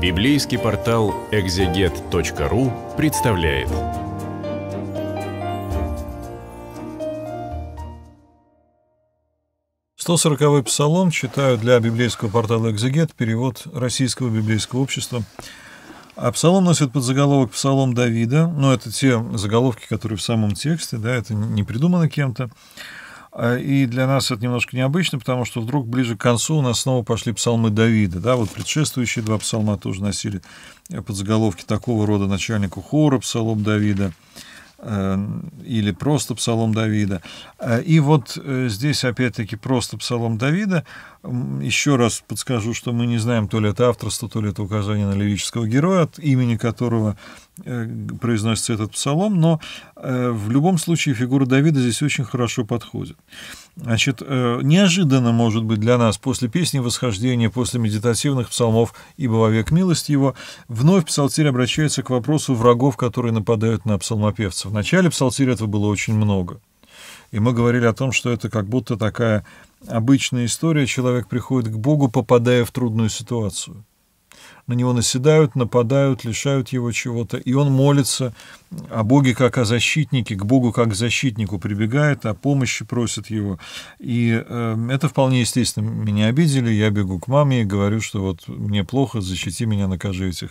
Библейский портал экзегет.ру представляет. Сто сороковой псалом читаю для библейского портала «Экзегет» перевод Российского библейского общества. А псалом носит под заголовок «Псалом Давида», но это те заголовки, которые в самом тексте, да, это не придумано кем-то. А, и для нас это немножко необычно, потому что вдруг ближе к концу у нас снова пошли псалмы Давида. Да, вот предшествующие два псалма тоже носили подзаголовки такого рода начальнику хора псалом Давида. Эм, или просто псалом Давида. Э, и вот э, здесь опять-таки просто псалом Давида. Еще раз подскажу, что мы не знаем, то ли это авторство, то ли это указание на лирического героя, от имени которого э, произносится этот псалом, но в любом случае фигура Давида здесь очень хорошо подходит. Значит, э, неожиданно, может быть, для нас после песни восхождения, после медитативных псалмов «Ибо вовек милость его», вновь псалтирь обращается к вопросу врагов, которые нападают на псалмопевца. В начале псалтиря этого было очень много. И мы говорили о том, что это как будто такая обычная история. Человек приходит к Богу, попадая в трудную ситуацию на него наседают, нападают, лишают его чего-то, и он молится о Боге как о защитнике, к Богу как к защитнику прибегает, о помощи просит его. И э, это вполне естественно. Меня обидели, я бегу к маме и говорю, что вот мне плохо, защити меня, накажи этих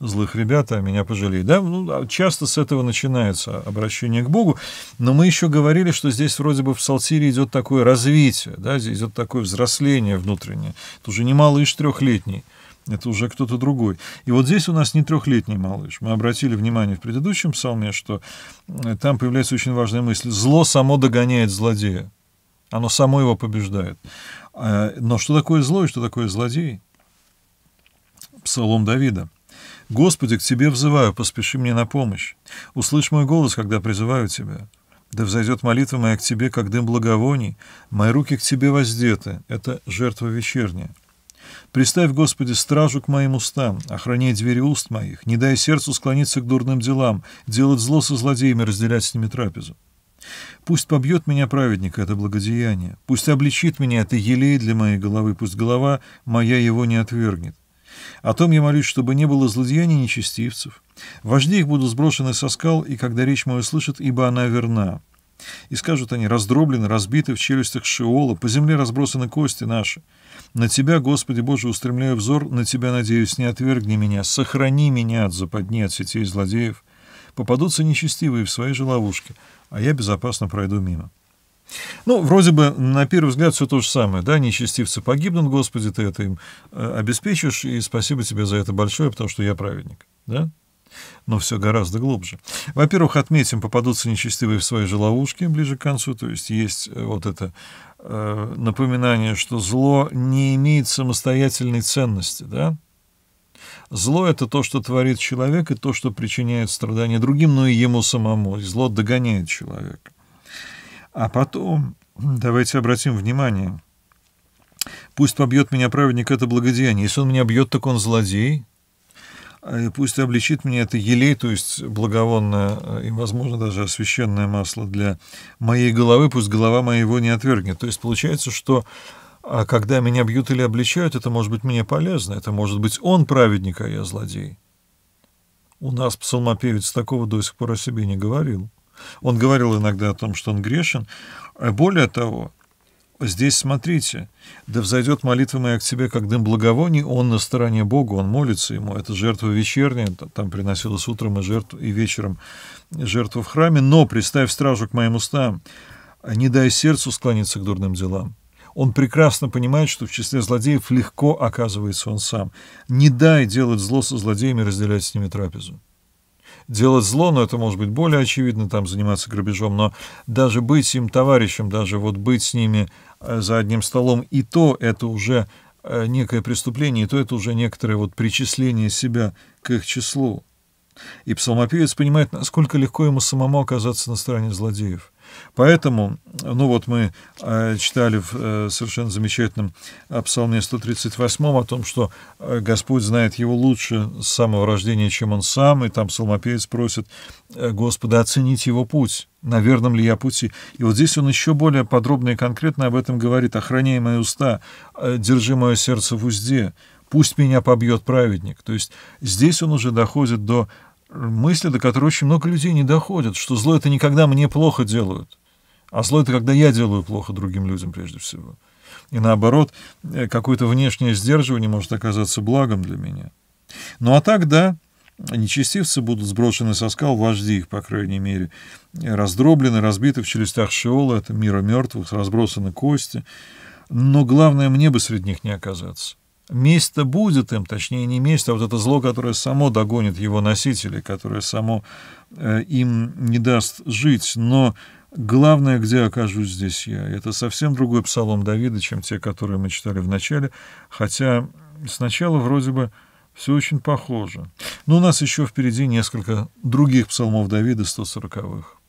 злых ребят, а меня пожалей. Да? Ну, а часто с этого начинается обращение к Богу, но мы еще говорили, что здесь вроде бы в Псалтире идет такое развитие, да, здесь идет такое взросление внутреннее. Это уже не малыш трехлетний это уже кто-то другой. И вот здесь у нас не трехлетний малыш. Мы обратили внимание в предыдущем псалме, что э, там появляется очень важная мысль. Зло само догоняет злодея. Оно само его побеждает. А, но что такое зло и что такое злодей? Псалом Давида. «Господи, к Тебе взываю, поспеши мне на помощь. Услышь мой голос, когда призываю Тебя. Да взойдет молитва моя к Тебе, как дым благовоний, мои руки к Тебе воздеты». Это жертва вечерняя. Представь, Господи, стражу к моим устам, охраняй двери уст моих, не дай сердцу склониться к дурным делам, делать зло со злодеями, разделять с ними трапезу. Пусть побьет меня праведник это благодеяние, пусть обличит меня это елей для моей головы, пусть голова моя его не отвергнет. О том я молюсь, чтобы не было злодеяний нечестивцев. Вожди их будут сброшены со скал, и когда речь мою слышат, ибо она верна. И скажут они, раздроблены, разбиты в челюстях Шиола, по земле разбросаны кости наши. На Тебя, Господи Боже, устремляю взор, на Тебя надеюсь, не отвергни меня, сохрани меня от западни, от сетей злодеев. Попадутся нечестивые в своей же ловушке, а я безопасно пройду мимо. Ну, вроде бы, на первый взгляд, все то же самое, да, нечестивцы погибнут, Господи, Ты это им э, обеспечишь, и спасибо Тебе за это большое, потому что я праведник, да? Но все гораздо глубже. Во-первых, отметим, попадутся нечестивые в своей же ловушке ближе к концу, то есть есть э, вот это э, напоминание, что зло не имеет самостоятельной ценности, да? Зло — это то, что творит человек, и то, что причиняет страдания другим, но и ему самому. И зло догоняет человека. А потом, давайте обратим внимание, пусть побьет меня праведник — это благодеяние. Если он меня бьет, так он злодей и пусть обличит меня это елей, то есть благовонное э, и, возможно, даже освященное масло для моей головы, пусть голова моя его не отвергнет. То есть получается, что а, когда меня бьют или обличают, это может быть мне полезно, это может быть он праведник, а я злодей. У нас псалмопевец такого до сих пор о себе не говорил. Он говорил иногда о том, что он грешен. Э, более того, Здесь смотрите, да взойдет молитва моя к тебе, как дым благовоний, он на стороне Бога, он молится ему, это жертва вечерняя, там приносилась утром и, жертв, и вечером жертва в храме, но приставь стражу к моим устам, не дай сердцу склониться к дурным делам. Он прекрасно понимает, что в числе злодеев легко оказывается он сам. Не дай делать зло со злодеями, разделять с ними трапезу делать зло, но это может быть более очевидно, там заниматься грабежом, но даже быть им товарищем, даже вот быть с ними э, за одним столом, и то это уже э, некое преступление, и то это уже некоторое вот причисление себя к их числу. И псалмопевец понимает, насколько легко ему самому оказаться на стороне злодеев. Поэтому, ну вот мы э, читали в э, совершенно замечательном э, псалме 138 о том, что Господь знает его лучше с самого рождения, чем он сам, и там псалмопевец просит Господа оценить его путь, на верном ли я пути. И вот здесь он еще более подробно и конкретно об этом говорит. «Охраняй мои уста, держи мое сердце в узде, пусть меня побьет праведник». То есть здесь он уже доходит до мысли, до которой очень много людей не доходят, что зло — это никогда мне плохо делают, а зло — это когда я делаю плохо другим людям прежде всего. И наоборот, э, какое-то внешнее сдерживание может оказаться благом для меня. Ну а так, да, нечестивцы будут сброшены со скал, вожди их, по крайней мере, э, раздроблены, разбиты в челюстях Шиола, это мира мертвых, разбросаны кости. Но главное, мне бы среди них не оказаться. Месть-то будет им, точнее не месть, а вот это зло, которое само догонит его носителей, которое само э, им не даст жить. Но главное, где окажусь здесь я. Это совсем другой псалом Давида, чем те, которые мы читали в начале. Хотя сначала вроде бы все очень похоже. Но у нас еще впереди несколько других псалмов Давида 140-х.